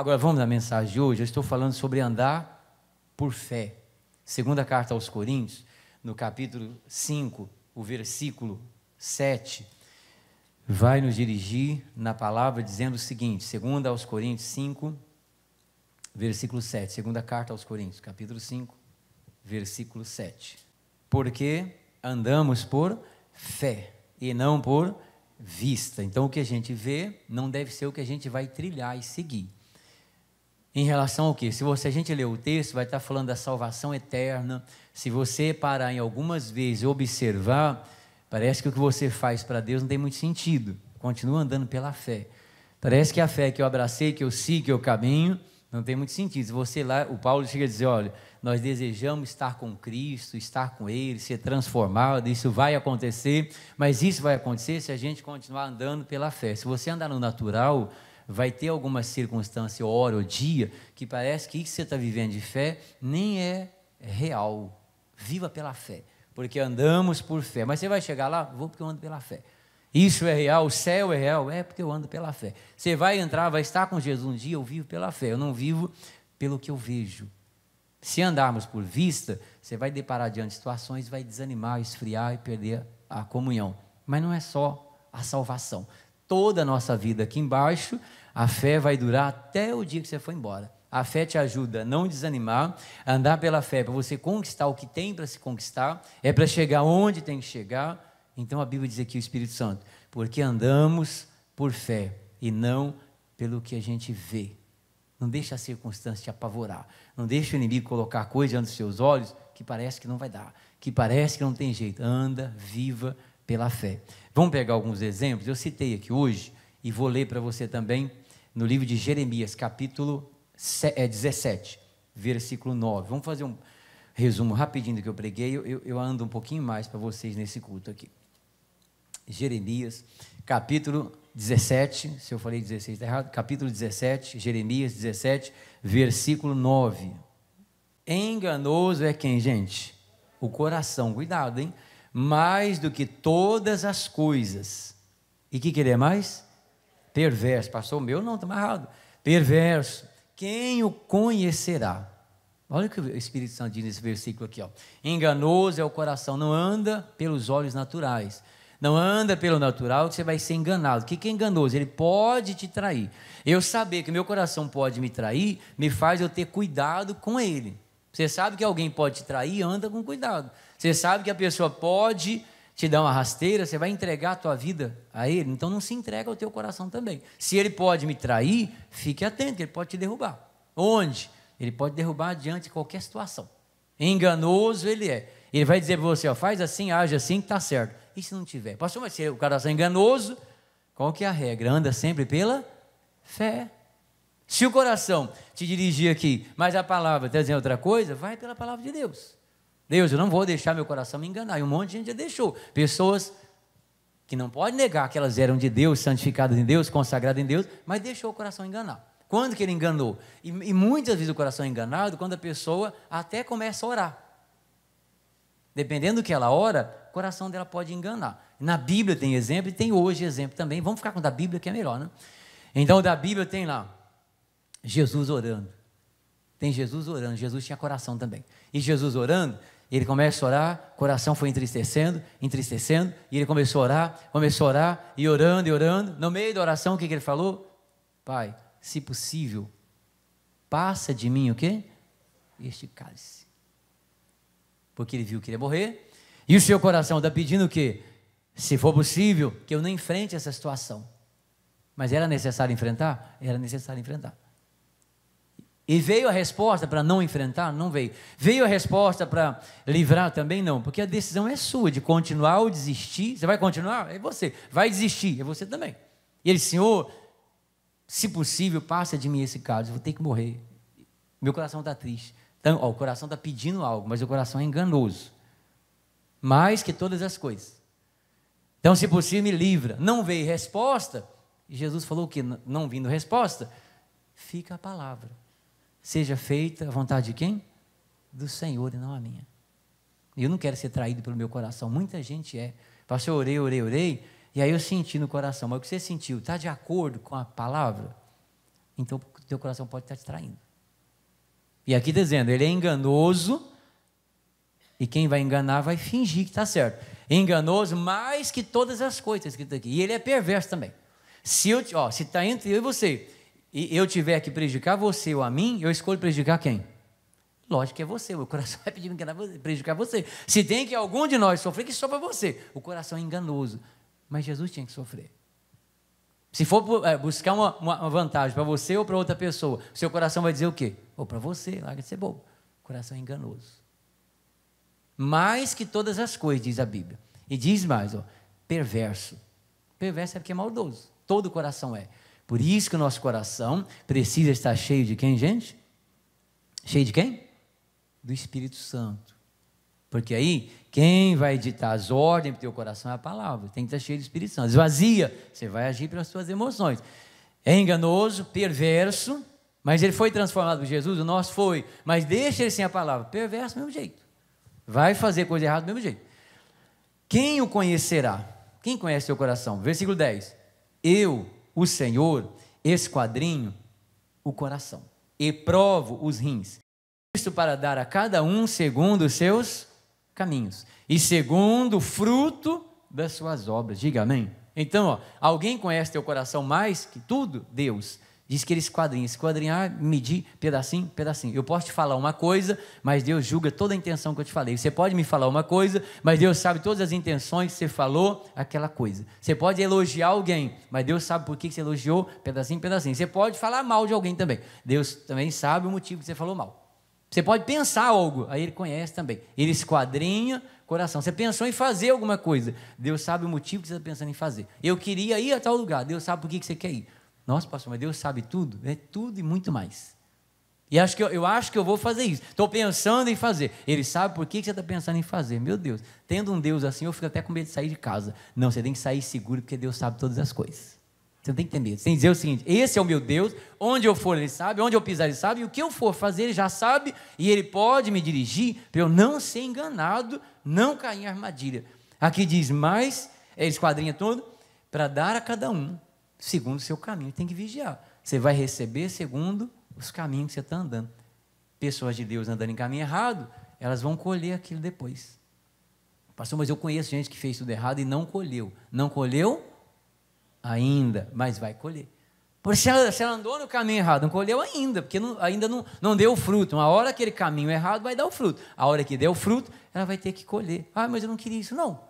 Agora vamos à mensagem de hoje. Eu estou falando sobre andar por fé. Segunda carta aos Coríntios, no capítulo 5, o versículo 7, vai nos dirigir na palavra dizendo o seguinte: segunda aos Coríntios 5, versículo 7. Segunda carta aos Coríntios, capítulo 5, versículo 7. Porque andamos por fé e não por vista. Então o que a gente vê não deve ser o que a gente vai trilhar e seguir. Em relação ao que? Se você a gente ler o texto, vai estar falando da salvação eterna. Se você parar em algumas vezes e observar, parece que o que você faz para Deus não tem muito sentido. Continua andando pela fé. Parece que a fé que eu abracei, que eu sigo, que eu caminho, não tem muito sentido. Se você lá, o Paulo chega a dizer, olha, nós desejamos estar com Cristo, estar com Ele, ser transformado, isso vai acontecer, mas isso vai acontecer se a gente continuar andando pela fé. Se você andar no natural, vai ter alguma circunstância, hora ou dia, que parece que o que você está vivendo de fé nem é real. Viva pela fé, porque andamos por fé. Mas você vai chegar lá, vou porque eu ando pela fé. Isso é real, o céu é real, é porque eu ando pela fé. Você vai entrar, vai estar com Jesus um dia, eu vivo pela fé, eu não vivo pelo que eu vejo. Se andarmos por vista, você vai deparar diante de situações, vai desanimar, esfriar e perder a comunhão. Mas não é só a salvação toda a nossa vida aqui embaixo, a fé vai durar até o dia que você for embora. A fé te ajuda a não desanimar, a andar pela fé, para você conquistar o que tem para se conquistar, é para chegar onde tem que chegar. Então a Bíblia diz aqui o Espírito Santo, porque andamos por fé e não pelo que a gente vê. Não deixa a circunstância te apavorar. Não deixa o inimigo colocar coisa diante dos seus olhos que parece que não vai dar, que parece que não tem jeito. Anda, viva, pela fé. Vamos pegar alguns exemplos, eu citei aqui hoje e vou ler para você também no livro de Jeremias, capítulo 17, é, versículo 9. Vamos fazer um resumo rapidinho do que eu preguei, eu, eu ando um pouquinho mais para vocês nesse culto aqui. Jeremias, capítulo 17, se eu falei 16 está errado, capítulo 17, Jeremias 17, versículo 9. Enganoso é quem, gente? O coração, cuidado, hein? mais do que todas as coisas. E o que, que ele é mais? Perverso. Passou o meu? Não, está errado. Perverso. Quem o conhecerá? Olha o que o Espírito Santo diz nesse versículo aqui. Ó. Enganoso é o coração, não anda pelos olhos naturais. Não anda pelo natural você vai ser enganado. O que, que é enganoso? Ele pode te trair. Eu saber que meu coração pode me trair, me faz eu ter cuidado com ele. Você sabe que alguém pode te trair, anda com cuidado. Você sabe que a pessoa pode te dar uma rasteira, você vai entregar a tua vida a ele, então não se entrega ao teu coração também. Se ele pode me trair, fique atento, ele pode te derrubar. Onde? Ele pode derrubar diante de qualquer situação. Enganoso ele é. Ele vai dizer para você, ó, faz assim, age assim, que está certo. E se não tiver? Pastor, mas se o coração tá é enganoso, qual que é a regra? Anda sempre pela fé. Se o coração te dirigir aqui, mas a palavra está dizendo outra coisa, vai pela palavra de Deus. Deus, eu não vou deixar meu coração me enganar. E um monte de gente já deixou. Pessoas que não pode negar que elas eram de Deus, santificadas em Deus, consagradas em Deus, mas deixou o coração enganar. Quando que ele enganou? E, e muitas vezes o coração é enganado quando a pessoa até começa a orar. Dependendo do que ela ora, o coração dela pode enganar. Na Bíblia tem exemplo e tem hoje exemplo também. Vamos ficar com o da Bíblia que é melhor, né? Então, da Bíblia tem lá Jesus orando. Tem Jesus orando, Jesus tinha coração também. E Jesus orando, ele começa a orar, coração foi entristecendo, entristecendo, e ele começou a orar, começou a orar, e orando, e orando. No meio da oração, o que, que ele falou? Pai, se possível, passa de mim o quê? Este cálice. Porque ele viu que ele ia morrer, e o seu coração está pedindo o quê? Se for possível, que eu não enfrente essa situação. Mas era necessário enfrentar? Era necessário enfrentar. E veio a resposta para não enfrentar? Não veio. Veio a resposta para livrar também? Não. Porque a decisão é sua de continuar ou desistir. Você vai continuar? É você. Vai desistir? É você também. E ele, Senhor, se possível, passa de mim esse caso. Eu vou ter que morrer. Meu coração está triste. Então, ó, o coração está pedindo algo, mas o coração é enganoso. Mais que todas as coisas. Então, se possível, me livra. Não veio resposta. E Jesus falou o que não vindo resposta, fica a palavra. Seja feita a vontade de quem? Do Senhor e não a minha. Eu não quero ser traído pelo meu coração. Muita gente é. Pastor, eu orei, orei, orei. E aí eu senti no coração. Mas o que você sentiu? Está de acordo com a palavra? Então o teu coração pode estar te traindo. E aqui dizendo, ele é enganoso. E quem vai enganar vai fingir que está certo. Enganoso mais que todas as coisas escritas aqui. E ele é perverso também. se está entre eu e você, e eu tiver que prejudicar você ou a mim, eu escolho prejudicar quem? Lógico que é você, o coração vai pedir é prejudicar você. Se tem que algum de nós sofrer, que sofra você. O coração é enganoso. Mas Jesus tinha que sofrer. Se for é, buscar uma, uma vantagem para você ou para outra pessoa, seu coração vai dizer o quê? Ou para você, larga de ser bobo. O coração é enganoso. Mais que todas as coisas, diz a Bíblia. E diz mais, ó, perverso. Perverso é porque é maldoso. Todo o coração é. Por isso que o nosso coração precisa estar cheio de quem, gente? Cheio de quem? Do Espírito Santo. Porque aí, quem vai ditar as ordens para o teu coração é a palavra. Tem que estar cheio do Espírito Santo. Esvazia, você vai agir pelas suas emoções. É enganoso, perverso, mas ele foi transformado por Jesus, o nosso foi. Mas deixa ele sem a palavra. Perverso mesmo jeito. Vai fazer coisa errada mesmo jeito. Quem o conhecerá? Quem conhece o teu coração? Versículo 10. Eu o Senhor, esquadrinho o coração e provo os rins. Isto para dar a cada um segundo os seus caminhos e segundo o fruto das suas obras. Diga amém. Então, ó, alguém conhece teu coração mais que tudo? Deus. Diz que ele esquadrinha, esquadrinhar, medir pedacinho, pedacinho. Eu posso te falar uma coisa, mas Deus julga toda a intenção que eu te falei. Você pode me falar uma coisa, mas Deus sabe todas as intenções que você falou, aquela coisa. Você pode elogiar alguém, mas Deus sabe por que você elogiou, pedacinho, pedacinho. Você pode falar mal de alguém também. Deus também sabe o motivo que você falou mal. Você pode pensar algo, aí ele conhece também. Ele esquadrinha coração. Você pensou em fazer alguma coisa, Deus sabe o motivo que você está pensando em fazer. Eu queria ir a tal lugar, Deus sabe por que você quer ir. Nossa, pastor, mas Deus sabe tudo? É tudo e muito mais. E acho que eu, eu acho que eu vou fazer isso. Estou pensando em fazer. Ele sabe por que, você está pensando em fazer. Meu Deus, tendo um Deus assim, eu fico até com medo de sair de casa. Não, você tem que sair seguro, porque Deus sabe todas as coisas. Você não tem que entender. Você tem que dizer o seguinte: esse é o meu Deus, onde eu for, ele sabe, onde eu pisar, ele sabe, e o que eu for fazer, ele já sabe, e ele pode me dirigir para eu não ser enganado, não cair em armadilha. Aqui diz mais, é esse quadrinho todo, para dar a cada um segundo o seu caminho. Tem que vigiar. Você vai receber segundo os caminhos que você está andando. Pessoas de Deus andando em caminho errado, elas vão colher aquilo depois. Pastor, mas eu conheço gente que fez tudo errado e não colheu. Não colheu ainda, mas vai colher. Por se ela, se ela andou no caminho errado, não colheu ainda, porque não, ainda não, não deu fruto. Uma hora aquele caminho errado vai dar o fruto. A hora que der o fruto, ela vai ter que colher. Ah, mas eu não queria isso. Não,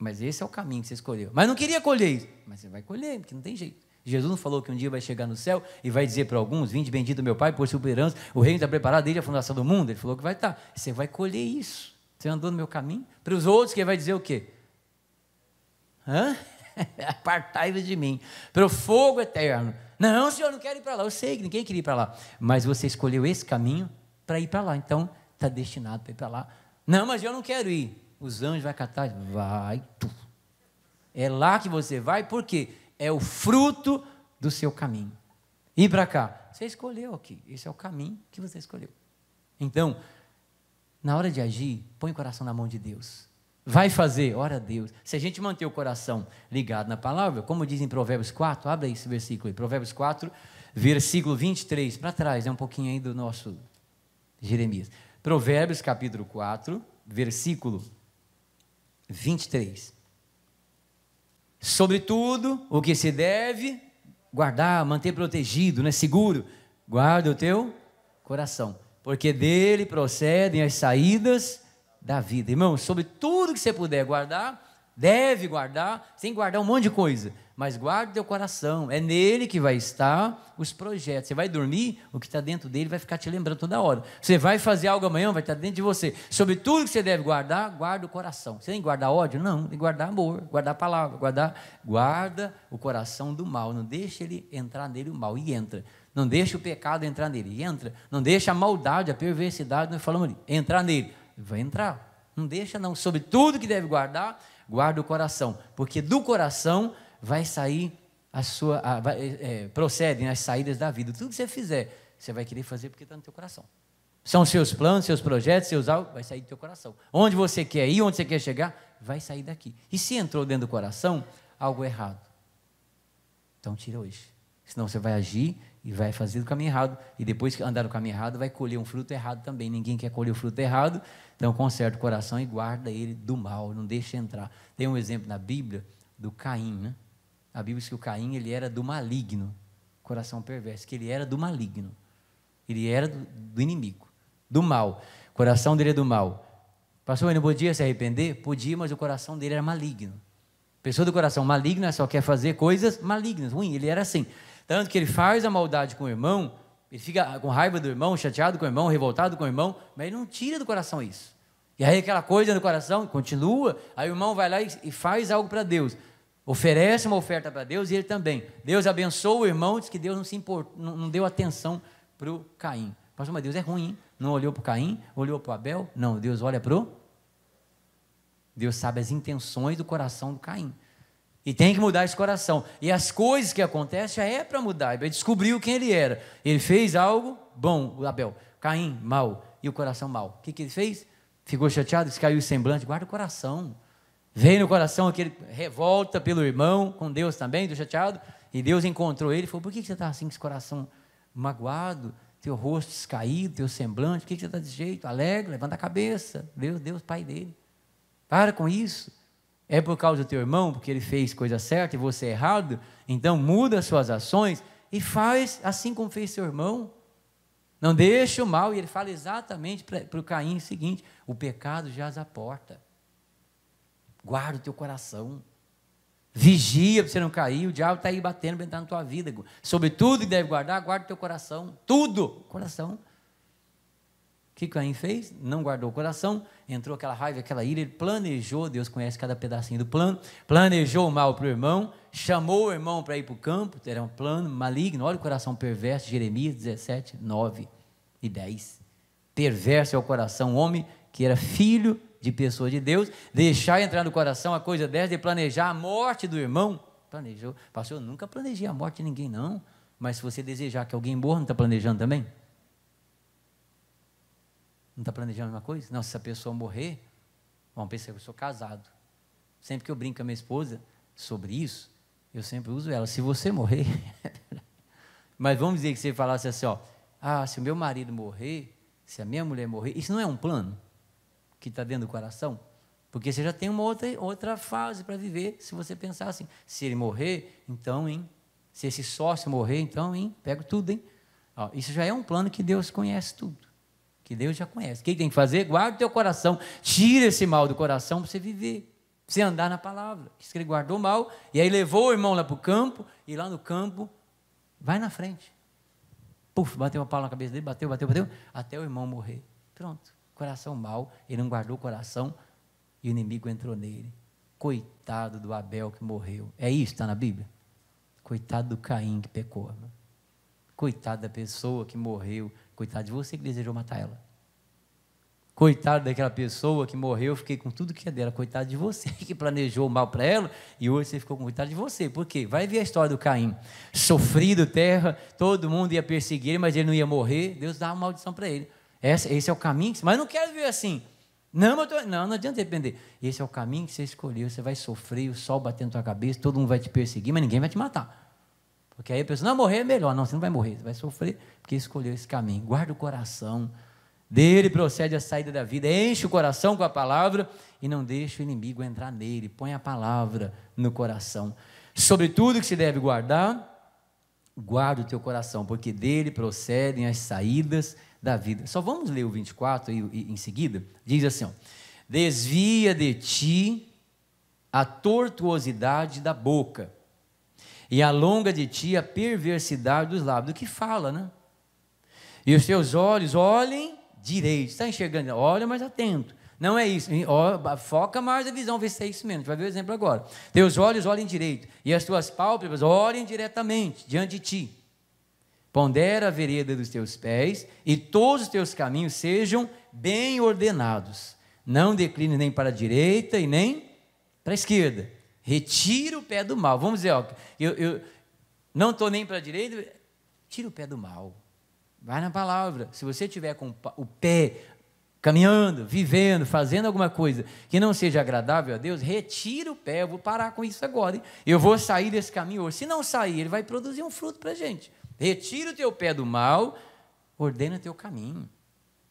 mas esse é o caminho que você escolheu. Mas não queria colher isso. Mas você vai colher, porque não tem jeito. Jesus não falou que um dia vai chegar no céu e vai dizer para alguns: Vinde bendito meu Pai, por sua herança, o reino está preparado desde a fundação do mundo. Ele falou que vai estar. Tá. Você vai colher isso. Você andou no meu caminho. Para os outros, quem vai dizer o quê? Hã? Apartai-vos de mim. Para o fogo eterno. Não, senhor, não quero ir para lá. Eu sei que ninguém queria ir para lá. Mas você escolheu esse caminho para ir para lá. Então, está destinado para ir para lá. Não, mas eu não quero ir. Os anjos vão catar, vai tu. É lá que você vai, porque é o fruto do seu caminho. E para cá, você escolheu aqui. Esse é o caminho que você escolheu. Então, na hora de agir, põe o coração na mão de Deus. Vai fazer, ora a Deus. Se a gente manter o coração ligado na palavra, como diz em Provérbios 4, abre esse versículo aí. Provérbios 4, versículo 23, para trás, é um pouquinho aí do nosso Jeremias. Provérbios capítulo 4, versículo 23. Sobretudo, o que se deve guardar, manter protegido, né, seguro, guarda o teu coração, porque dele procedem as saídas da vida. Irmão, sobre tudo que você puder guardar, deve guardar, sem guardar um monte de coisa mas guarde teu coração, é nele que vai estar os projetos. Você vai dormir, o que está dentro dele vai ficar te lembrando toda hora. Você vai fazer algo amanhã, vai estar tá dentro de você. Sobre tudo que você deve guardar, guarda o coração. Você tem que guardar ódio? Não, tem que guardar amor, guardar palavra, guardar. Guarda o coração do mal, não deixa ele entrar nele o mal, e entra. Não deixa o pecado entrar nele, e entra. Não deixa a maldade, a perversidade, nós falamos ali, entrar nele. Vai entrar. Não deixa, não. Sobre tudo que deve guardar, guarda o coração, porque do coração vai sair a sua. A, vai, é, é procedem as saídas da vida. Tudo que você fizer, você vai querer fazer porque está no teu coração. São seus planos, seus projetos, seus alvos, vai sair do teu coração. Onde você quer ir, onde você quer chegar, vai sair daqui. E se entrou dentro do coração, algo errado. Então tira hoje. Senão você vai agir e vai fazer o caminho errado. E depois que andar o caminho errado, vai colher um fruto errado também. Ninguém quer colher o fruto errado. Então conserta o coração e guarda ele do mal. Não deixa entrar. Tem um exemplo na Bíblia do Caim, né? A Bíblia diz que o Caim ele era do maligno, coração perverso, que ele era do maligno. Ele era do, do inimigo, do mal. O coração dele é do mal. Pastor, ele não podia se arrepender? Podia, mas o coração dele era maligno. Pessoa do coração maligno só quer fazer coisas malignas, ruim. Ele era assim. Tanto que ele faz a maldade com o irmão, ele fica com raiva do irmão, chateado com o irmão, revoltado com o irmão, mas ele não tira do coração isso. E aí aquela coisa no coração continua, aí o irmão vai lá e, e faz algo para Deus. Oferece uma oferta para Deus e ele também. Deus abençoou o irmão, diz que Deus não se import, não, não deu atenção para o Caim. Pastor, mas Deus é ruim, não olhou para o Caim, olhou para o Abel. Não, Deus olha para o. Deus sabe as intenções do coração do Caim. E tem que mudar esse coração. E as coisas que acontecem já é para mudar. Ele descobriu quem ele era. Ele fez algo bom, o Abel. Caim, mal. E o coração mal. O que, que ele fez? Ficou chateado, caiu o semblante. Guarda o coração. Veio no coração aquele revolta pelo irmão, com Deus também, do chateado, e Deus encontrou ele e falou: Por que você está assim, com esse coração magoado, teu rosto descaído, teu semblante? Por que você está desse jeito? Alegre, levanta a cabeça. Deus, Deus, pai dele. Para com isso. É por causa do teu irmão, porque ele fez coisa certa e você é errado? Então muda suas ações e faz assim como fez seu irmão. Não deixa o mal. E ele fala exatamente para o Caim o seguinte: o pecado jaz à porta. Guarda o teu coração. Vigia para você não cair. O diabo está aí batendo para entrar na tua vida. Sobre tudo que deve guardar, guarda o teu coração. Tudo. Coração. O que Caim fez? Não guardou o coração. Entrou aquela raiva, aquela ira. Ele planejou. Deus conhece cada pedacinho do plano. Planejou o mal para o irmão. Chamou o irmão para ir para o campo. Era um plano maligno. Olha o coração perverso. Jeremias 17, 9 e 10. Perverso é o coração. homem que era filho de pessoa de Deus, deixar entrar no coração a coisa dessa, de planejar a morte do irmão. Planejou. Pastor, eu nunca planejei a morte de ninguém, não. Mas se você desejar que alguém morra, não está planejando também? Não está planejando a mesma coisa? Não, se a pessoa morrer, vamos pensar, que eu sou casado. Sempre que eu brinco com a minha esposa sobre isso, eu sempre uso ela. Se você morrer, é mas vamos dizer que você falasse assim, ó, ah, se o meu marido morrer, se a minha mulher morrer, isso não é um plano? que está dentro do coração? Porque você já tem uma outra, outra fase para viver, se você pensar assim. Se ele morrer, então, hein? Se esse sócio morrer, então, hein? Pego tudo, hein? Ó, isso já é um plano que Deus conhece tudo. Que Deus já conhece. O que tem que fazer? Guarda o teu coração. Tira esse mal do coração para você viver. Para você andar na palavra. Diz que ele guardou o mal. E aí levou o irmão lá para o campo. E lá no campo, vai na frente. Puf, bateu uma pala na cabeça dele, bateu, bateu, bateu. Até o irmão morrer. Pronto. Coração mau, ele não guardou o coração e o inimigo entrou nele. Coitado do Abel que morreu. É isso, está na Bíblia? Coitado do Caim que pecou. Né? Coitado da pessoa que morreu. Coitado de você que desejou matar ela. Coitado daquela pessoa que morreu, eu fiquei com tudo que é dela. Coitado de você que planejou o mal para ela e hoje você ficou com coitado de você. Por quê? Vai ver a história do Caim. Sofrido terra, todo mundo ia perseguir, mas ele não ia morrer. Deus dava uma maldição para ele. Esse, esse é o caminho. Que, mas não quero viver assim. Não, mas tô, não, não adianta depender. Esse é o caminho que você escolheu. Você vai sofrer, o sol batendo na sua cabeça, todo mundo vai te perseguir, mas ninguém vai te matar. Porque aí a pessoa, não, morrer é melhor. Não, você não vai morrer, você vai sofrer, porque escolheu esse caminho. Guarda o coração. Dele procede a saída da vida. Enche o coração com a palavra e não deixa o inimigo entrar nele. Põe a palavra no coração. Sobre tudo que se deve guardar, guarda o teu coração, porque dele procedem as saídas da vida. Só vamos ler o 24 e, e em seguida. Diz assim: ó, Desvia de ti a tortuosidade da boca, e alonga de ti a perversidade dos lábios. Do que fala, né? E os teus olhos olhem direito. Está enxergando? Olha, mas atento. Não é isso. Foca mais a visão, vê se é isso mesmo. Vai ver o exemplo agora. Teus olhos olhem direito, e as tuas pálpebras olhem diretamente diante de ti. Pondera a vereda dos teus pés, e todos os teus caminhos sejam bem ordenados. Não decline nem para a direita e nem para a esquerda. Retira o pé do mal. Vamos dizer, ó, eu, eu não estou nem para a direita, tira o pé do mal. Vai na palavra. Se você tiver com o pé caminhando, vivendo, fazendo alguma coisa que não seja agradável a Deus, retira o pé, eu vou parar com isso agora, hein? eu vou sair desse caminho hoje. Se não sair, ele vai produzir um fruto para a gente. Retira o teu pé do mal, ordena o teu caminho.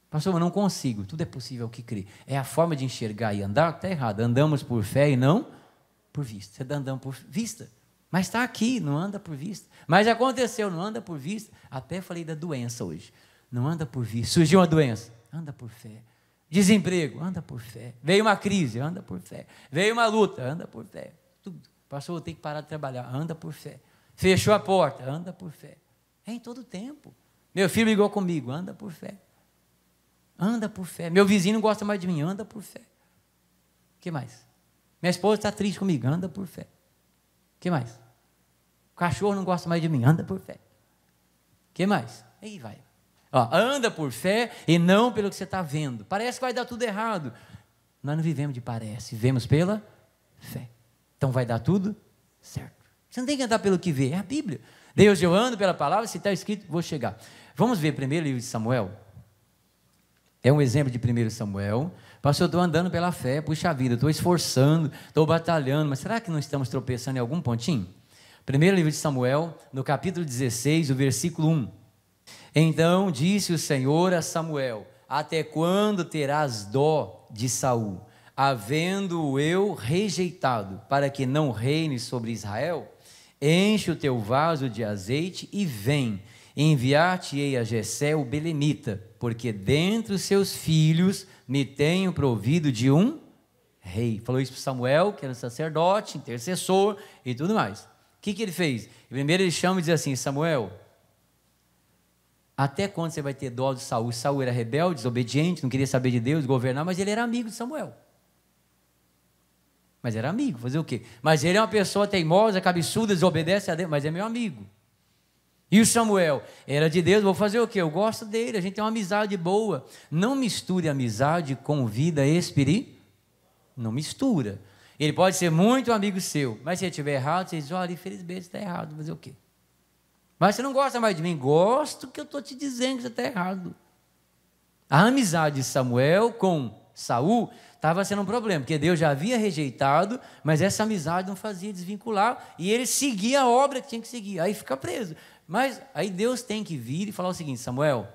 Pastor, eu não consigo. Tudo é possível que crê. É a forma de enxergar e andar está errado. Andamos por fé e não por vista. Você está andando por vista. Mas está aqui, não anda por vista. Mas aconteceu, não anda por vista. Até falei da doença hoje. Não anda por vista. Surgiu uma doença. Anda por fé. Desemprego, anda por fé. Veio uma crise, anda por fé. Veio uma luta, anda por fé. Tudo. Pastor, eu tenho que parar de trabalhar, anda por fé. Fechou a porta, anda por fé. É em todo tempo. Meu filho brigou comigo, anda por fé. Anda por fé. Meu vizinho não gosta mais de mim, anda por fé. O que mais? Minha esposa está triste comigo, anda por fé. O que mais? O cachorro não gosta mais de mim, anda por fé. O que mais? Aí vai. Ó, anda por fé e não pelo que você está vendo. Parece que vai dar tudo errado. Nós não vivemos de parece, vivemos pela fé. Então vai dar tudo certo. Você não tem que andar pelo que vê, é a Bíblia. Deus, eu ando pela palavra, se está escrito, vou chegar. Vamos ver primeiro o livro de Samuel? É um exemplo de primeiro Samuel. Pastor, eu estou andando pela fé, puxa vida, estou esforçando, estou batalhando, mas será que não estamos tropeçando em algum pontinho? Primeiro livro de Samuel, no capítulo 16, o versículo 1. Então disse o Senhor a Samuel: Até quando terás dó de Saul, havendo-o eu rejeitado, para que não reine sobre Israel? Enche o teu vaso de azeite e vem. Enviar-te-ei a Jessé o Belemita, porque dentre os seus filhos me tenho provido de um rei. Falou isso para Samuel, que era um sacerdote, intercessor e tudo mais. O que, que ele fez? Primeiro ele chama e diz assim: Samuel, até quando você vai ter dó de Saul? Saul era rebelde, desobediente, não queria saber de Deus, governar, mas ele era amigo de Samuel. Mas era amigo, fazer o quê? Mas ele é uma pessoa teimosa, cabeçuda, desobedece a Deus, mas é meu amigo. E o Samuel era de Deus, vou fazer o quê? Eu gosto dele, a gente tem uma amizade boa. Não misture amizade com vida espiritual. Não mistura. Ele pode ser muito amigo seu, mas se ele estiver errado, você diz: olha, infelizmente está errado, fazer o quê? Mas você não gosta mais de mim? Gosto que eu estou te dizendo que você está errado. A amizade de Samuel com Saul, estava sendo um problema, porque Deus já havia rejeitado, mas essa amizade não fazia desvincular, e ele seguia a obra que tinha que seguir, aí fica preso. Mas aí Deus tem que vir e falar o seguinte: Samuel,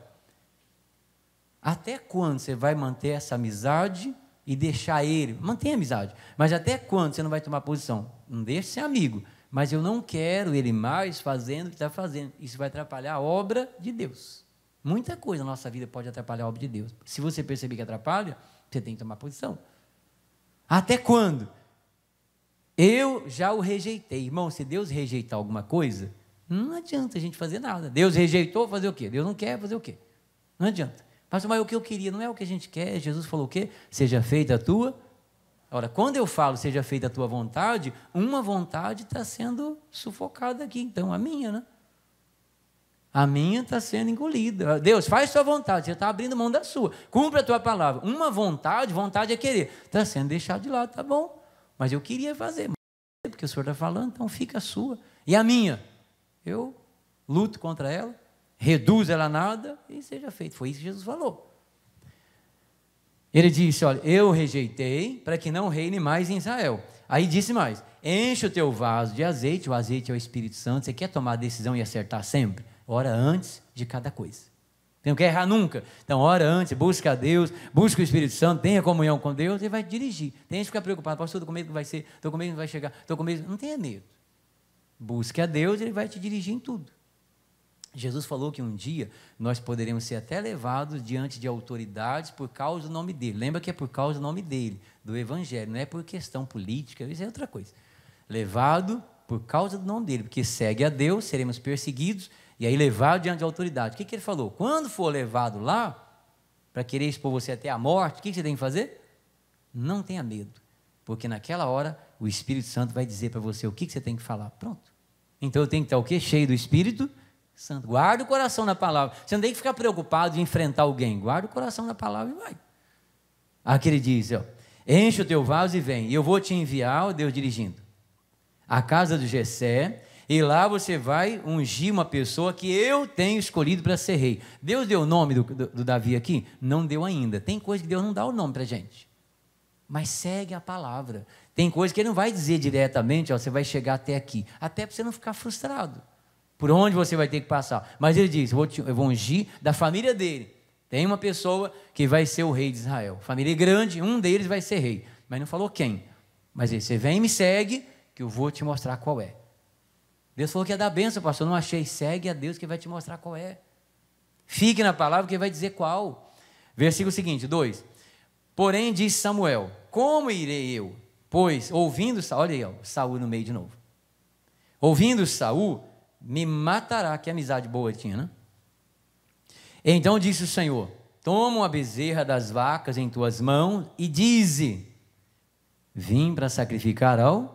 até quando você vai manter essa amizade e deixar ele? Mantém a amizade, mas até quando você não vai tomar posição? Não deixe ser amigo, mas eu não quero ele mais fazendo o que está fazendo, isso vai atrapalhar a obra de Deus. Muita coisa na nossa vida pode atrapalhar a obra de Deus. Se você perceber que atrapalha, você tem que tomar posição. Até quando? Eu já o rejeitei. Irmão, se Deus rejeitar alguma coisa, não adianta a gente fazer nada. Deus rejeitou, fazer o quê? Deus não quer fazer o quê? Não adianta. Pastor, mas o que eu queria não é o que a gente quer. Jesus falou o quê? Seja feita a tua. Ora, quando eu falo seja feita a tua vontade, uma vontade está sendo sufocada aqui, então a minha, né? A minha está sendo engolida. Deus, faz sua vontade. Você está abrindo mão da sua. Cumpra a tua palavra. Uma vontade, vontade é querer. Está sendo deixado de lado, tá bom. Mas eu queria fazer. Porque o senhor está falando, então fica a sua. E a minha? Eu luto contra ela, reduzo ela a nada e seja feito. Foi isso que Jesus falou. Ele disse: Olha, eu rejeitei para que não reine mais em Israel. Aí disse mais: enche o teu vaso de azeite, o azeite é o Espírito Santo. Você quer tomar a decisão e acertar sempre? Ora antes de cada coisa. Não quer errar nunca. Então, ora antes, busca a Deus, busca o Espírito Santo, tenha comunhão com Deus e vai dirigir. Tem gente que fica preocupado, pastor, estou com medo que vai ser, estou com medo que vai chegar, estou com medo. Não tenha medo. Busque a Deus e Ele vai te dirigir em tudo. Jesus falou que um dia nós poderemos ser até levados diante de autoridades por causa do nome dele. Lembra que é por causa do nome dele, do Evangelho, não é por questão política, isso é outra coisa. Levado por causa do nome dele, porque segue a Deus, seremos perseguidos e aí levado diante da autoridade. O que, que ele falou? Quando for levado lá, para querer expor você até a morte, o que, que você tem que fazer? Não tenha medo, porque naquela hora o Espírito Santo vai dizer para você o que, que você tem que falar. Pronto. Então eu tenho que estar o quê? Cheio do Espírito Santo. Guarda o coração na palavra. Você não tem que ficar preocupado de enfrentar alguém. Guarda o coração na palavra e vai. Aqui ele diz, ó, enche o teu vaso e vem, e eu vou te enviar, ó Deus dirigindo, à casa do Jessé, e lá você vai ungir uma pessoa que eu tenho escolhido para ser rei. Deus deu o nome do, do, do, Davi aqui? Não deu ainda. Tem coisa que Deus não dá o nome para gente. Mas segue a palavra. Tem coisa que ele não vai dizer diretamente, ó, você vai chegar até aqui. Até para você não ficar frustrado. Por onde você vai ter que passar. Mas ele diz: vou te, eu vou ungir da família dele. Tem uma pessoa que vai ser o rei de Israel. Família é grande, um deles vai ser rei. Mas não falou quem. Mas ele, você vem e me segue, que eu vou te mostrar qual é. Deus falou que ia dar benção, pastor. Não achei. Segue a Deus que vai te mostrar qual é. Fique na palavra que vai dizer qual. Versículo seguinte, 2. Porém, disse Samuel: Como irei eu? Pois, ouvindo Saul, olha aí, ó, Saul no meio de novo. Ouvindo Saul, me matará. Que amizade boa tinha, né? Então disse o Senhor: Toma uma bezerra das vacas em tuas mãos e dize: Vim para sacrificar ao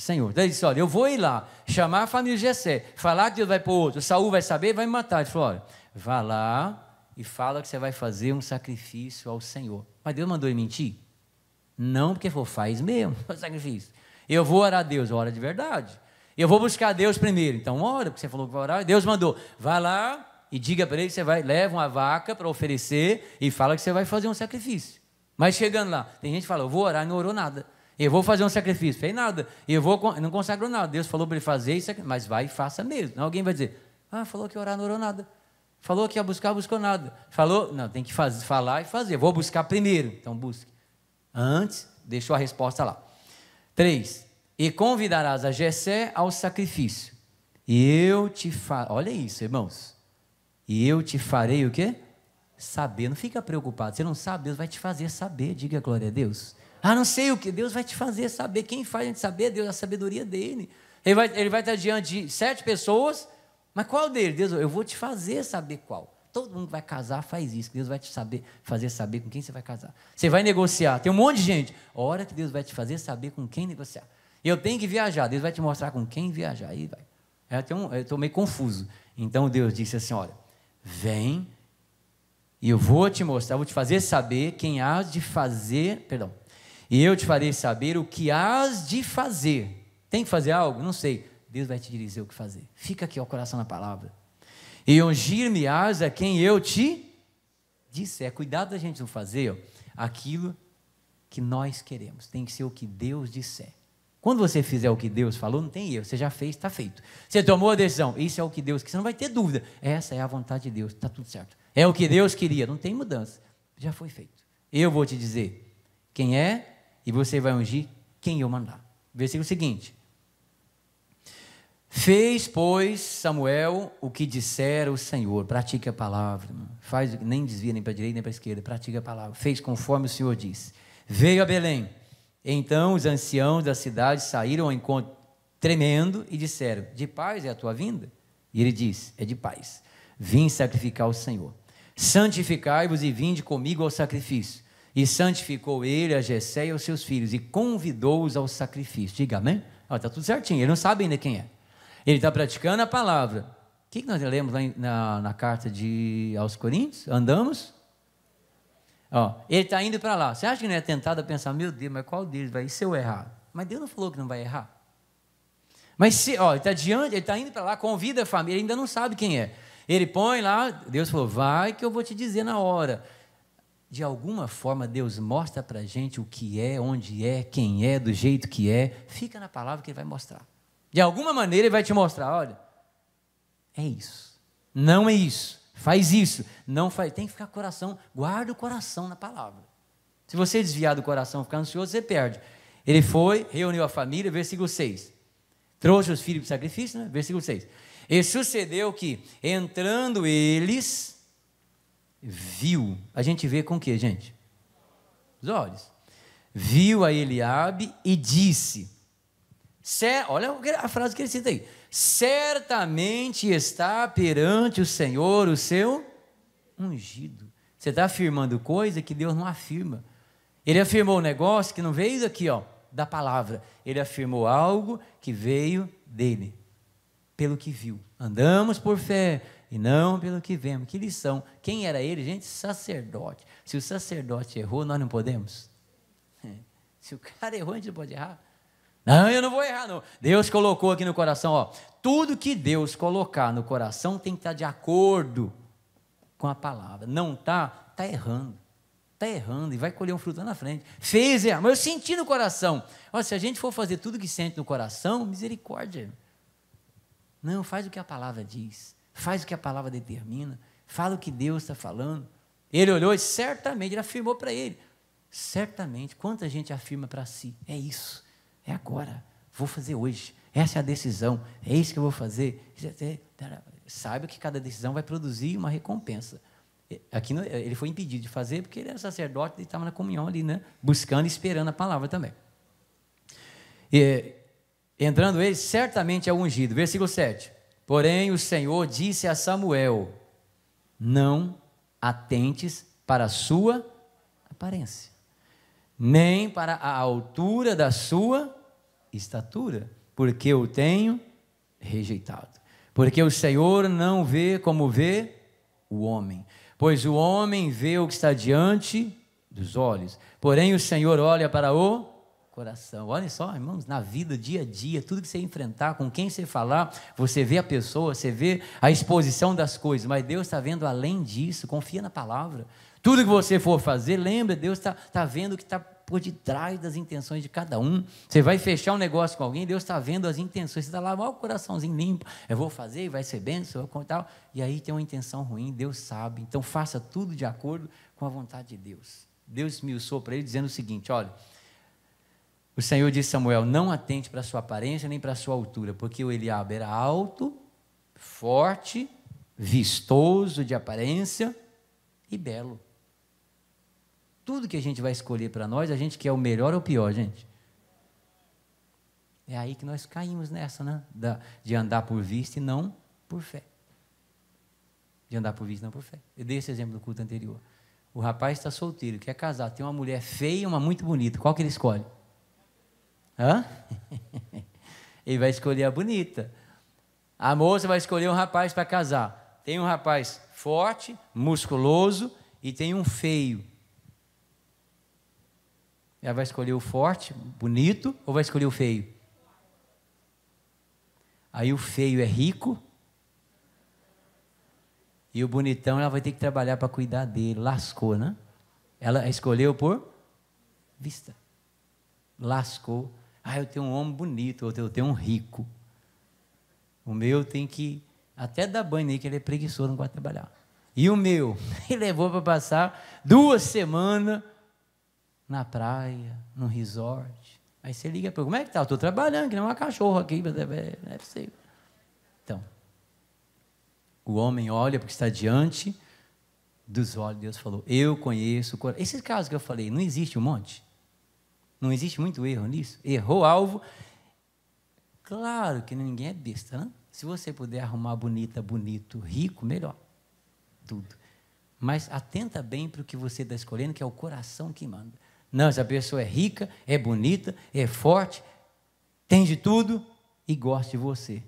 Senhor. Ele disse: Olha, eu vou ir lá, chamar a família de Jessé, falar que Deus vai para o outro, Saul vai saber, vai me matar. Ele falou: Olha, vá lá e fala que você vai fazer um sacrifício ao Senhor. Mas Deus mandou ele mentir? Não, porque falou: faz mesmo o sacrifício. Eu vou orar a Deus, ora de verdade. Eu vou buscar a Deus primeiro. Então, ora, porque você falou que vai orar. Deus mandou: vá lá e diga para ele que você vai, leva uma vaca para oferecer e fala que você vai fazer um sacrifício. Mas chegando lá, tem gente que fala: eu vou orar, e não orou nada. Eu vou fazer um sacrifício, fez nada. Eu vou, não consagrou nada. Deus falou para ele fazer isso, mas vai e faça mesmo. Não, alguém vai dizer, ah, falou que orar, não orou nada. Falou que ia buscar, buscou nada. Falou, não, tem que falar e fazer. Vou buscar primeiro, então busque. Antes, deixou a resposta lá. Três, e convidarás a Jessé ao sacrifício. E eu te farei, olha isso, irmãos. E eu te farei o quê? Saber. Não fica preocupado, você não sabe, Deus vai te fazer saber. Diga glória a Deus. Ah, não sei o que. Deus vai te fazer saber. Quem faz a gente saber? Deus, a sabedoria dele. Ele vai, ele vai estar diante de sete pessoas, mas qual dele? Deus, eu vou te fazer saber qual. Todo mundo que vai casar faz isso. Deus vai te saber, fazer saber com quem você vai casar. Você vai negociar. Tem um monte de gente. hora que Deus vai te fazer saber com quem negociar. Eu tenho que viajar. Deus vai te mostrar com quem viajar. Aí vai. É eu estou meio confuso. Então Deus disse assim: Olha, vem e eu vou te mostrar, vou te fazer saber quem há de fazer. Perdão. E eu te farei saber o que has de fazer. Tem que fazer algo? Não sei. Deus vai te dizer o que fazer. Fica aqui, ó, coração na palavra. E ungir-me-ás a quem eu te disser. Cuidado da gente não fazer ó, aquilo que nós queremos. Tem que ser o que Deus disser. Quando você fizer o que Deus falou, não tem erro. Você já fez, está feito. Você tomou a decisão. Isso é o que Deus quis. Você não vai ter dúvida. Essa é a vontade de Deus. Está tudo certo. É o que Deus queria. Não tem mudança. Já foi feito. Eu vou te dizer quem é e você vai ungir quem eu mandar. Versículo seguinte. Fez, pois, Samuel o que dissera o Senhor. Pratique a palavra. Faz, nem desvia nem para a direita nem para a esquerda. Pratique a palavra. Fez conforme o Senhor disse. Veio a Belém. Então os anciãos da cidade saíram ao encontro tremendo e disseram: De paz é a tua vinda? E ele disse: É de paz. Vim sacrificar o Senhor. Santificai-vos e vinde comigo ao sacrifício. E santificou ele, a Jessé e aos seus filhos, e convidou-os ao sacrifício. Diga amém? Está tudo certinho, ele não sabe ainda quem é. Ele está praticando a palavra. O que nós lemos lá na, na carta de aos Coríntios? Andamos? Ó, ele está indo para lá. Você acha que não é tentado a pensar, meu Deus, mas qual deles vai? ser se eu errar? Mas Deus não falou que não vai errar. Mas se, ó, ele está diante, ele está indo para lá, convida a família, ele ainda não sabe quem é. Ele põe lá, Deus falou, vai que eu vou te dizer na hora de alguma forma Deus mostra para a gente o que é, onde é, quem é, do jeito que é, fica na palavra que Ele vai mostrar. De alguma maneira Ele vai te mostrar: olha, é isso, não é isso, faz isso, não faz. Tem que ficar coração, guarda o coração na palavra. Se você desviar do coração, ficar ansioso, você perde. Ele foi, reuniu a família, versículo 6. Trouxe os filhos para sacrifício, né? versículo 6. E sucedeu que, entrando eles, viu. A gente vê com o que, gente? Os olhos. Viu a Eliabe e disse: Olha a frase que ele cita aí. Certamente está perante o Senhor o seu ungido. Você está afirmando coisa que Deus não afirma. Ele afirmou um negócio que não veio aqui, ó, da palavra. Ele afirmou algo que veio dele, pelo que viu. Andamos por fé e não pelo que vemos. Que lição. Quem era ele, gente? Sacerdote. Se o sacerdote errou, nós não podemos. É. Se o cara errou, a gente não pode errar. Não, eu não vou errar, não. Deus colocou aqui no coração, ó. Tudo que Deus colocar no coração tem que estar tá de acordo com a palavra. Não está, tá errando. Está errando e vai colher um fruto lá na frente. Fez errar, mas eu senti no coração. Olha, se a gente for fazer tudo que sente no coração, misericórdia. Não, faz o que a palavra diz faz o que a palavra determina, fala o que Deus está falando. Ele olhou e certamente, ele afirmou para ele, certamente, quanta gente afirma para si, é isso, é agora, vou fazer hoje, essa é a decisão, é isso que eu vou fazer. Saiba que cada decisão vai produzir uma recompensa. Aqui ele foi impedido de fazer porque ele era sacerdote e estava na comunhão ali, né? buscando e esperando a palavra também. E, entrando ele, certamente é ungido. Versículo 7. Porém, o Senhor disse a Samuel: Não atentes para a sua aparência, nem para a altura da sua estatura, porque eu tenho rejeitado. Porque o Senhor não vê como vê o homem, pois o homem vê o que está diante dos olhos, porém o Senhor olha para o coração. Olha só, irmãos, na vida, dia a dia, tudo que você enfrentar, com quem você falar, você vê a pessoa, você vê a exposição das coisas, mas Deus está vendo além disso, confia na palavra. Tudo que você for fazer, lembra, Deus está tá vendo o que está por detrás das intenções de cada um. Você vai fechar um negócio com alguém, Deus está vendo as intenções. Você está lá, olha o coraçãozinho limpo, eu vou fazer, vai ser benção, eu contar E aí tem uma intenção ruim, Deus sabe. Então faça tudo de acordo com a vontade de Deus. Deus me usou para ele dizendo o seguinte: olha, o Senhor disse a Samuel: Não atente para a sua aparência nem para a sua altura, porque o Eliabe era alto, forte, vistoso de aparência e belo. Tudo que a gente vai escolher para nós, a gente quer o melhor ou o pior, gente. É aí que nós caímos nessa, né? de andar por vista e não por fé. De andar por vista e não por fé. Eu dei esse exemplo no culto anterior. O rapaz está solteiro, quer casar, tem uma mulher feia e uma muito bonita. Qual que ele escolhe? Hã? Ele vai escolher a bonita. A moça vai escolher um rapaz para casar. Tem um rapaz forte, musculoso e tem um feio. Ela vai escolher o forte, bonito, ou vai escolher o feio? Aí o feio é rico e o bonitão ela vai ter que trabalhar para cuidar dele. Lascou, né? Ela escolheu por vista. Lascou ah, eu tenho um homem bonito, outro eu tenho um rico. O meu tem que até dar banho nele, que ele é preguiçoso, não gosta de trabalhar. E o meu, ele levou para passar duas semanas na praia, num resort. Aí você liga para como é que tá? Eu estou trabalhando, que não é uma cachorra aqui, não é, é, é possível. Então, o homem olha porque está diante dos olhos. Deus falou, eu conheço o coração. Esses casos que eu falei, não existe um monte? Não existe muito erro nisso? Errou alvo. Claro que ninguém é besta, né? Se você puder arrumar bonita, bonito, rico, melhor. Tudo. Mas atenta bem para o que você está escolhendo, que é o coração que manda. Não, a pessoa é rica, é bonita, é forte, tem de tudo e gosta de você.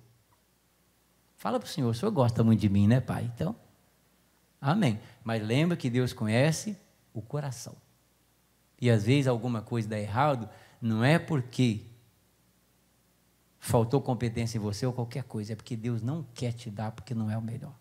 Fala para o Senhor, o Senhor gosta muito de mim, né, Pai? Então, amém. Mas lembra que Deus conhece o coração e às vezes alguma coisa dá errado, não é porque faltou competência em você ou qualquer coisa, é porque Deus não quer te dar porque não é o melhor.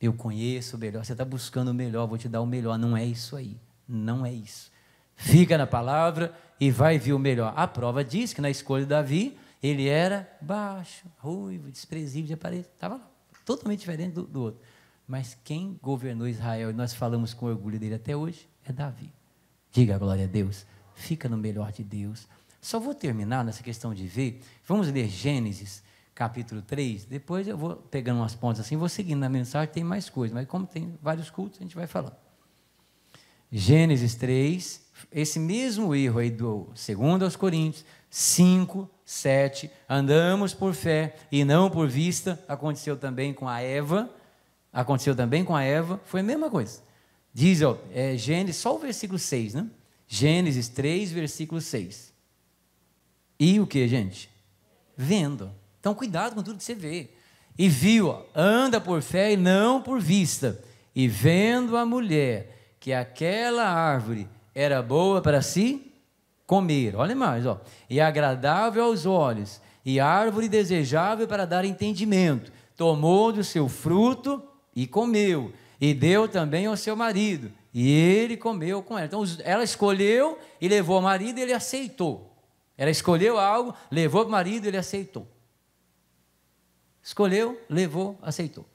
Eu conheço o melhor, você está buscando o melhor, vou te dar o melhor. Não é isso aí, não é isso. Fica na palavra e vai ver o melhor. A prova diz que na escolha de Davi, ele era baixo, ruivo, desprezível de aparência, estava lá, totalmente diferente do, do outro. Mas quem governou Israel, e nós falamos com orgulho dele até hoje, é Davi. Diga glória a Deus. Fica no melhor de Deus. Só vou terminar nessa questão de ver. Vamos ler Gênesis, capítulo 3. Depois eu vou pegando umas pontas assim, vou seguindo na mensagem, tem mais coisas, mas como tem vários cultos, a gente vai falando. Gênesis 3, esse mesmo erro aí do 2 aos Coríntios, 5, 7, andamos por fé e não por vista, aconteceu também com a Eva, aconteceu também com a Eva, foi a mesma coisa. Diz, ó, é, Gênesis, só o versículo 6, né? Gênesis 3, versículo 6. E o que, gente? Vendo. Então, cuidado com tudo que você vê. E viu, ó, anda por fé e não por vista. E vendo a mulher que aquela árvore era boa para si comer. Olha mais, ó. E agradável aos olhos, e árvore desejável para dar entendimento. Tomou do seu fruto e comeu e deu também ao seu marido, e ele comeu com ela. Então ela escolheu e levou ao marido, e ele aceitou. Ela escolheu algo, levou para o marido, ele aceitou. Escolheu, levou, aceitou.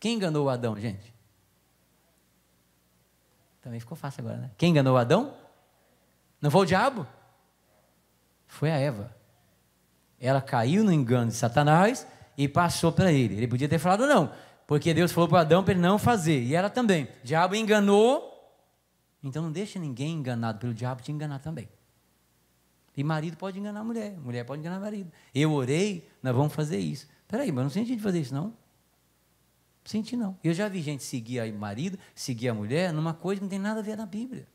Quem enganou Adão, gente? Também ficou fácil agora, né? Quem enganou Adão? Não foi o diabo? Foi a Eva. Ela caiu no engano de Satanás e passou para ele. Ele podia ter falado não. Porque Deus falou para Adão para ele não fazer, e ela também. O diabo enganou, então não deixa ninguém enganado pelo diabo te enganar também. E marido pode enganar a mulher, mulher pode enganar o marido. Eu orei, nós vamos fazer isso. Peraí, mas não senti de fazer isso, não. Senti não. Eu já vi gente seguir a marido, seguir a mulher, numa coisa que não tem nada a ver na Bíblia.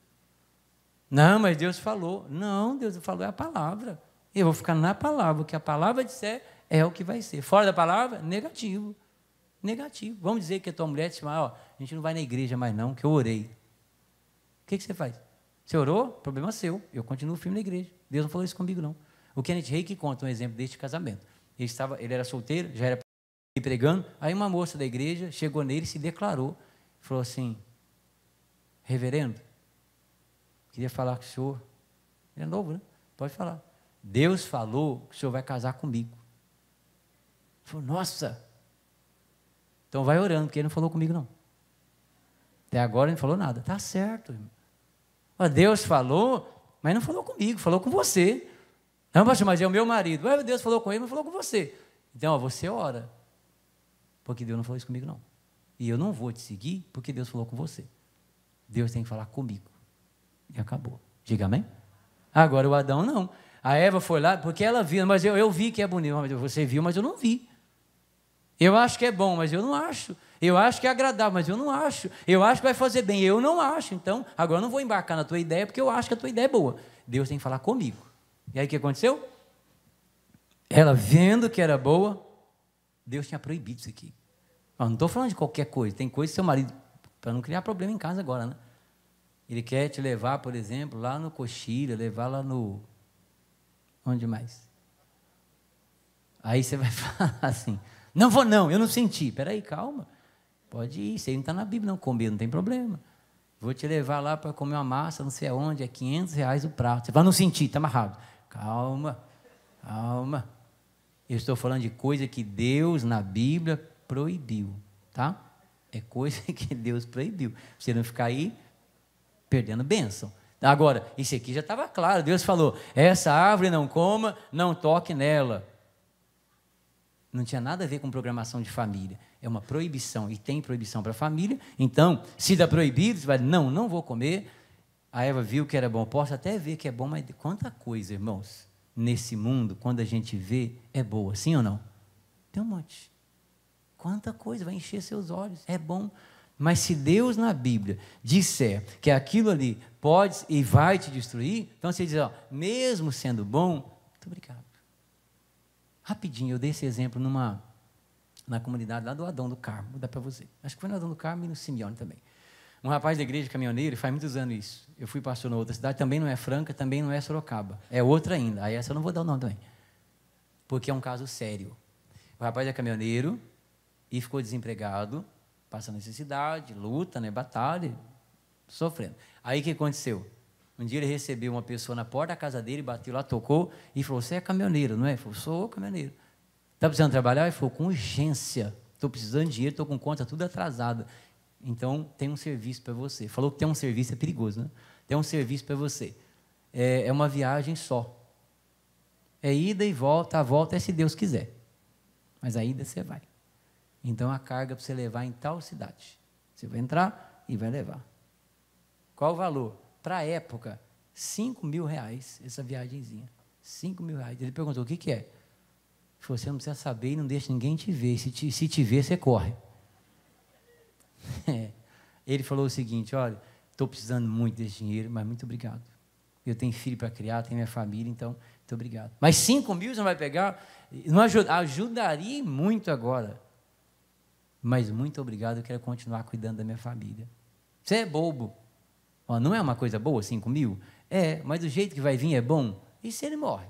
Não, mas Deus falou. Não, Deus falou é a palavra. Eu vou ficar na palavra. O que a palavra disser é o que vai ser. Fora da palavra, negativo. Negativo. Vamos dizer que a tua mulher te fala, ah, ó, a gente não vai na igreja mais não, que eu orei. O que, que você faz? Você orou? Problema seu. Eu continuo firme na igreja. Deus não falou isso comigo, não. O Kenneth Rey que conta um exemplo deste casamento. Ele, estava, ele era solteiro, já era pregando. Aí uma moça da igreja chegou nele e se declarou. Falou assim, reverendo, queria falar com o senhor. Ele é novo, né? Pode falar. Deus falou que o senhor vai casar comigo. Ele falou, nossa, então vai orando, porque ele não falou comigo, não. Até agora ele não falou nada. Tá certo, irmão. Deus falou, mas não falou comigo, falou com você. Não, pastor, mas é o meu marido. Deus falou com ele, mas falou com você. Então, ó, você ora. Porque Deus não falou isso comigo, não. E eu não vou te seguir porque Deus falou com você. Deus tem que falar comigo. E acabou. Diga amém? Agora o Adão não. A Eva foi lá, porque ela viu, mas eu, eu vi que é bonito. Você viu, mas eu não vi. Eu acho que é bom, mas eu não acho. Eu acho que é agradável, mas eu não acho. Eu acho que vai fazer bem, eu não acho. Então, agora eu não vou embarcar na tua ideia, porque eu acho que a tua ideia é boa. Deus tem que falar comigo. E aí o que aconteceu? Ela vendo que era boa, Deus tinha proibido isso aqui. Eu não estou falando de qualquer coisa. Tem coisa que seu marido, para não criar problema em casa agora, né? Ele quer te levar, por exemplo, lá no Coxilha, levar lá no. Onde mais? Aí você vai falar assim. Não vou, não, eu não senti. Peraí, calma. Pode ir, isso aí não está na Bíblia, não. Comer não tem problema. Vou te levar lá para comer uma massa, não sei aonde, é 500 reais o prato. Você vai não sentir, está amarrado. Calma, calma. Eu estou falando de coisa que Deus na Bíblia proibiu, tá? É coisa que Deus proibiu. Você não ficar aí perdendo bênção. Agora, isso aqui já estava claro. Deus falou: essa árvore não coma, não toque nela. Não tinha nada a ver com programação de família. É uma proibição, e tem proibição para a família. Então, se dá proibido, você vai, não, não vou comer. A Eva viu que era bom. Posso até ver que é bom, mas quanta coisa, irmãos, nesse mundo, quando a gente vê, é boa, sim ou não? Tem um monte. Quanta coisa vai encher seus olhos, é bom. Mas se Deus na Bíblia disser que aquilo ali pode e vai te destruir, então você diz, ó, mesmo sendo bom, muito obrigado. Rapidinho, eu dei esse exemplo numa na comunidade lá do Adão do Carmo, vou dar para você. Acho que foi no Adão do Carmo e no Simeone também. Um rapaz da igreja caminhoneiro, faz muitos anos isso. Eu fui pastor na outra cidade, também não é Franca, também não é Sorocaba. É outra ainda. Aí essa eu não vou dar o nome também. Porque é um caso sério. O rapaz é caminhoneiro e ficou desempregado, passa necessidade, luta, né, batalha, sofrendo. Aí o que aconteceu? Um dia ele recebeu uma pessoa na porta da casa dele, bateu lá, tocou e falou: Você é caminhoneiro, não é? Ele falou: Sou caminhoneiro. Está precisando trabalhar? Ele falou: Com urgência. Estou precisando de dinheiro, estou com conta tudo atrasada. Então, tem um serviço para você. Falou que tem um serviço, é perigoso, né? Tem um serviço para você. É, é uma viagem só. É ida e volta, a volta é se Deus quiser. Mas a ida você vai. Então, a carga para você levar em tal cidade. Você vai entrar e vai levar. Qual o valor? para a época, 5 mil reais essa viagemzinha. 5 mil reais. Ele perguntou: o que, que é? Você não precisa saber e não deixa ninguém te ver. Se te, se te ver, você corre. É. Ele falou o seguinte: olha, estou precisando muito desse dinheiro, mas muito obrigado. Eu tenho filho para criar, tenho minha família, então muito obrigado. Mas 5 mil você não vai pegar? Não ajuda, ajudaria muito agora. Mas muito obrigado, eu quero continuar cuidando da minha família. Você é bobo. Ó, não é uma coisa boa, 5 assim mil? É, mas o jeito que vai vir é bom. E se ele morre?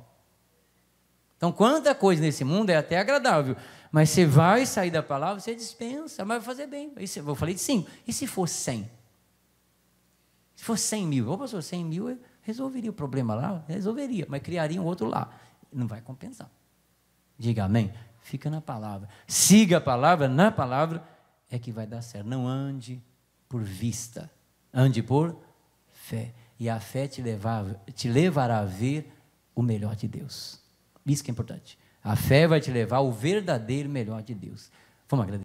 Então, quanta coisa nesse mundo é até agradável, mas você vai sair da palavra, você dispensa, mas vai fazer bem. eu falei de 5. E se for 100? Se for 100 mil, ô pastor, 100 mil resolveria o problema lá? Resolveria, mas criaria um outro lá. Não vai compensar. Diga amém. Fica na palavra. Siga a palavra, na palavra é que vai dar certo. Não ande por vista, ande por fé. E a fé te, levar, te levará a ver o melhor de Deus. Isso que é importante. A fé vai te levar ao verdadeiro melhor de Deus. Vamos agradecer.